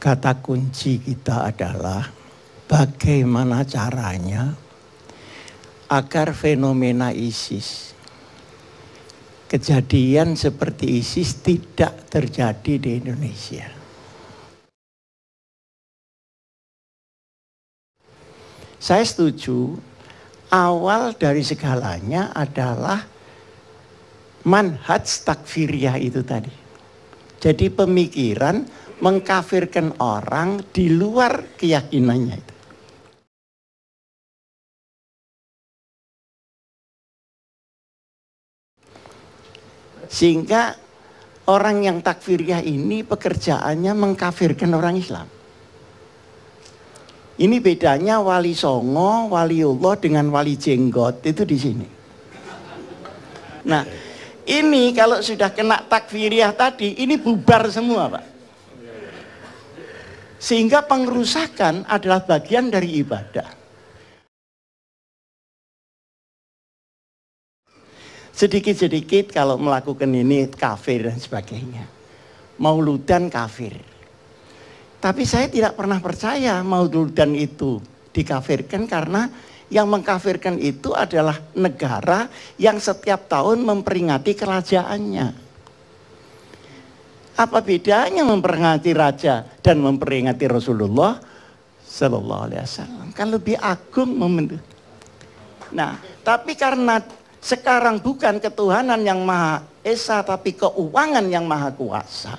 kata kunci kita adalah bagaimana caranya agar fenomena ISIS kejadian seperti ISIS tidak terjadi di Indonesia. Saya setuju awal dari segalanya adalah manhaj takfiriyah itu tadi. Jadi pemikiran mengkafirkan orang di luar keyakinannya itu. Sehingga orang yang takfiriah ini pekerjaannya mengkafirkan orang Islam. Ini bedanya wali songo, wali waliullah dengan wali jenggot itu di sini. Nah, ini kalau sudah kena takfiriah tadi, ini bubar semua, Pak. Sehingga pengerusakan adalah bagian dari ibadah. Sedikit-sedikit kalau melakukan ini kafir dan sebagainya. Mauludan kafir. Tapi saya tidak pernah percaya mauludan itu dikafirkan karena yang mengkafirkan itu adalah negara yang setiap tahun memperingati kerajaannya. Apa bedanya memperingati raja dan memperingati Rasulullah Sallallahu Alaihi Wasallam? Kan lebih agung memenuhi. Nah, tapi karena sekarang bukan ketuhanan yang maha esa, tapi keuangan yang maha kuasa.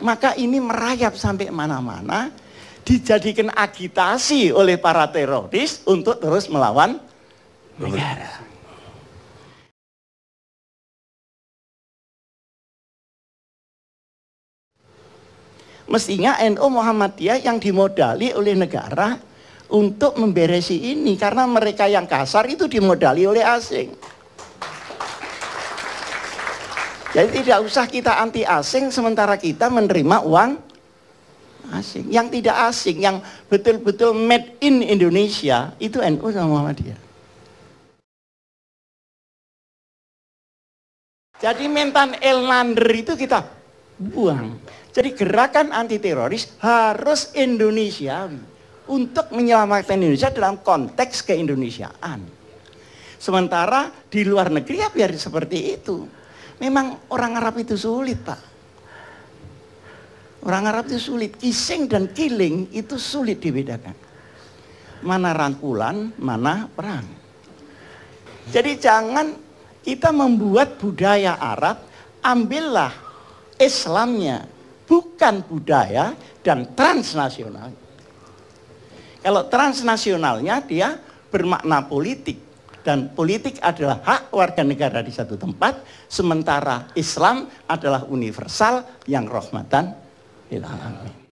Maka ini merayap sampai mana-mana, dijadikan agitasi oleh para teroris untuk terus melawan negara. Mestinya NU Muhammadiyah yang dimodali oleh negara untuk memberesi ini karena mereka yang kasar itu dimodali oleh asing. Jadi tidak usah kita anti asing sementara kita menerima uang asing. Yang tidak asing, yang betul-betul made in Indonesia itu NU sama Muhammadiyah. Jadi mentan El Nandri itu kita buang. Jadi gerakan anti teroris harus Indonesia untuk menyelamatkan Indonesia dalam konteks keindonesiaan. Sementara di luar negeri ya biar seperti itu. Memang orang Arab itu sulit, Pak. Orang Arab itu sulit. Kising dan killing itu sulit dibedakan. Mana rangkulan, mana perang. Jadi jangan kita membuat budaya Arab, ambillah Islamnya, bukan budaya dan transnasional. Kalau transnasionalnya dia bermakna politik dan politik adalah hak warga negara di satu tempat, sementara Islam adalah universal yang rahmatan lil alamin.